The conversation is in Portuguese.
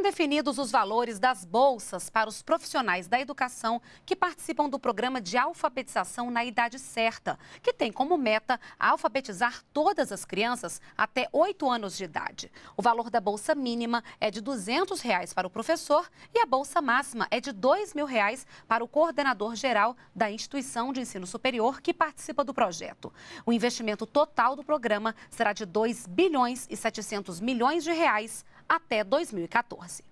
Foram definidos os valores das bolsas para os profissionais da educação que participam do programa de alfabetização na idade certa, que tem como meta alfabetizar todas as crianças até 8 anos de idade. O valor da bolsa mínima é de R$ 200 reais para o professor e a bolsa máxima é de R$ 2 mil reais para o coordenador geral da instituição de ensino superior que participa do projeto. O investimento total do programa será de 2 bilhões e 700 milhões de reais até 2014.